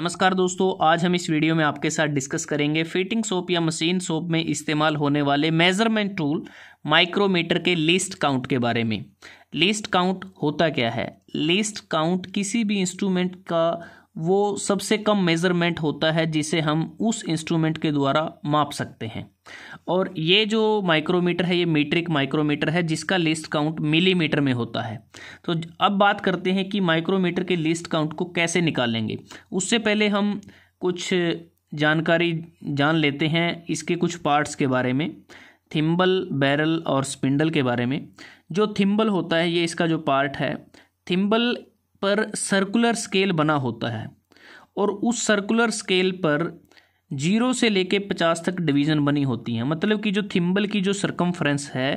नमस्कार दोस्तों आज हम इस वीडियो में आपके साथ डिस्कस करेंगे फिटिंग सोप या मशीन सोप में इस्तेमाल होने वाले मेजरमेंट टूल माइक्रोमीटर के लिस्ट काउंट के बारे में लिस्ट काउंट होता क्या है लिस्ट काउंट किसी भी इंस्ट्रूमेंट का वो सबसे कम मेज़रमेंट होता है जिसे हम उस इंस्ट्रूमेंट के द्वारा माप सकते हैं और ये जो माइक्रोमीटर है ये मीट्रिक माइक्रोमीटर है जिसका लिस्ट काउंट मिलीमीटर में होता है तो अब बात करते हैं कि माइक्रोमीटर के लिस्ट काउंट को कैसे निकालेंगे उससे पहले हम कुछ जानकारी जान लेते हैं इसके कुछ पार्ट्स के बारे में थिम्बल बैरल और स्पिंडल के बारे में जो थिम्बल होता है ये इसका जो पार्ट है थिम्बल पर सर्कुलर स्केल बना होता है और उस सर्कुलर स्केल पर जीरो से लेके पचास तक डिवीज़न बनी होती हैं मतलब कि जो थिम्बल की जो सरकमफ्रेंस है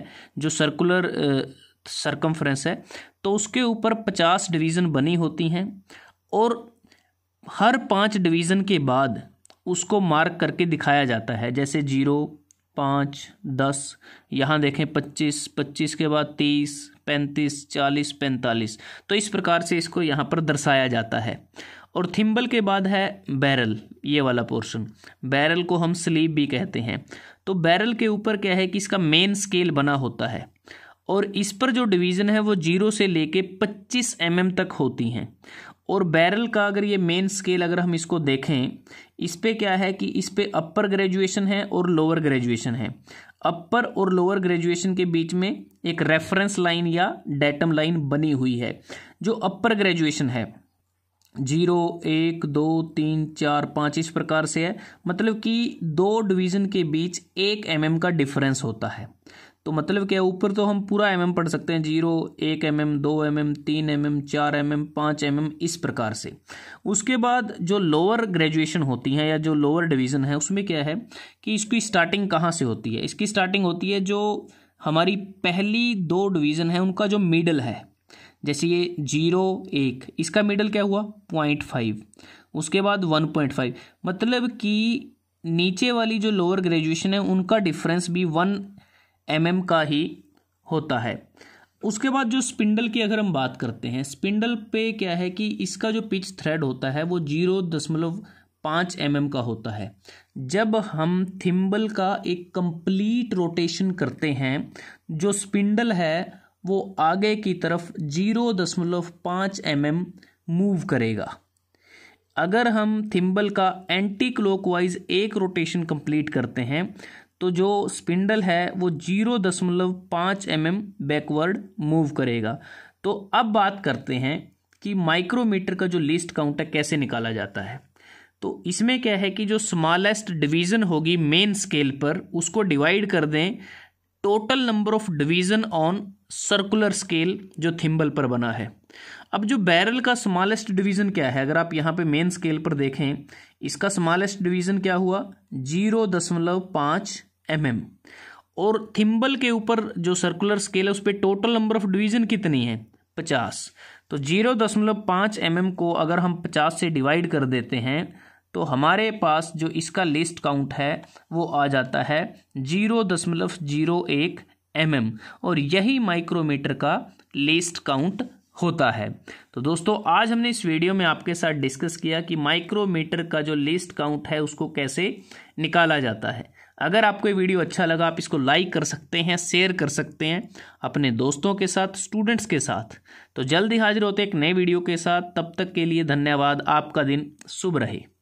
जो सर्कुलर सरकमफ्रेंस है तो उसके ऊपर पचास डिवीज़न बनी होती हैं और हर पांच डिवीज़न के बाद उसको मार्क करके दिखाया जाता है जैसे जीरो पाँच दस यहाँ देखें पच्चीस पच्चीस के बाद तीस पैंतीस चालीस पैंतालीस तो इस प्रकार से इसको यहाँ पर दर्शाया जाता है और थिम्बल के बाद है बैरल ये वाला पोर्शन बैरल को हम स्लीव भी कहते हैं तो बैरल के ऊपर क्या है कि इसका मेन स्केल बना होता है और इस पर जो डिवीज़न है वो जीरो से लेके पच्चीस एम तक होती हैं और बैरल का अगर ये मेन स्केल अगर हम इसको देखें इस पर क्या है कि इस पर अपर ग्रेजुएशन है और लोअर ग्रेजुएशन है अपर और लोअर ग्रेजुएशन के बीच में एक रेफरेंस लाइन या डेटम लाइन बनी हुई है जो अपर ग्रेजुएशन है जीरो एक दो तीन चार पाँच इस प्रकार से है मतलब कि दो डिवीज़न के बीच एक एम mm का डिफरेंस होता है तो मतलब क्या ऊपर तो हम पूरा एम mm पढ़ सकते हैं जीरो एक एम एम दो एम एम तीन एम एम चार एम एम पाँच एम एम इस प्रकार से उसके बाद जो लोअर ग्रेजुएशन होती है या जो लोअर डिवीज़न है उसमें क्या है कि इसकी स्टार्टिंग कहाँ से होती है इसकी स्टार्टिंग होती है जो हमारी पहली दो डिवीज़न है उनका जो मिडल है जैसे ये जीरो एक इसका मिडल क्या हुआ पॉइंट फाइव उसके बाद वन पॉइंट फाइव मतलब कि नीचे वाली जो लोअर ग्रेजुएशन है उनका डिफरेंस भी वन एम mm का ही होता है उसके बाद जो स्पिंडल की अगर हम बात करते हैं स्पिंडल पे क्या है कि इसका जो पिच थ्रेड होता है वो जीरो दशमलव पाँच एम mm का होता है जब हम थिम्बल का एक कंप्लीट रोटेशन करते हैं जो स्पिंडल है वो आगे की तरफ जीरो दशमलव पाँच एम एम मूव करेगा अगर हम थिम्बल का एंटी क्लॉकवाइज एक रोटेशन कंप्लीट करते हैं तो जो स्पिंडल है वो जीरो दशमलव पाँच एम एम बैकवर्ड मूव करेगा तो अब बात करते हैं कि माइक्रोमीटर का जो लिस्ट काउंट है कैसे निकाला जाता है तो इसमें क्या है कि जो स्मॉलेस्ट डिवीज़न होगी मेन स्केल पर उसको डिवाइड कर दें total number of division on circular scale जो थिम्बल पर बना है अब जो बैरल का स्मॉलेस्ट डिवीज़न क्या है अगर आप यहाँ पे मेन स्केल पर देखें इसका स्मॉलेस्ट डिवीज़न क्या हुआ जीरो दशमलव पाँच एम एम और थिम्बल के ऊपर जो सर्कुलर स्केल है उस पर टोटल नंबर ऑफ डिवीज़न कितनी है पचास तो जीरो दशमलव पाँच एम एम को अगर हम पचास से डिवाइड कर देते हैं तो हमारे पास जो इसका लिस्ट काउंट है वो आ जाता है जीरो दशमलव जीरो एक एम mm, और यही माइक्रोमीटर का लिस्ट काउंट होता है तो दोस्तों आज हमने इस वीडियो में आपके साथ डिस्कस किया कि माइक्रोमीटर का जो लिस्ट काउंट है उसको कैसे निकाला जाता है अगर आपको ये वीडियो अच्छा लगा आप इसको लाइक कर सकते हैं शेयर कर सकते हैं अपने दोस्तों के साथ स्टूडेंट्स के साथ तो जल्द ही हाजिर होते एक नए वीडियो के साथ तब तक के लिए धन्यवाद आपका दिन शुभ रहे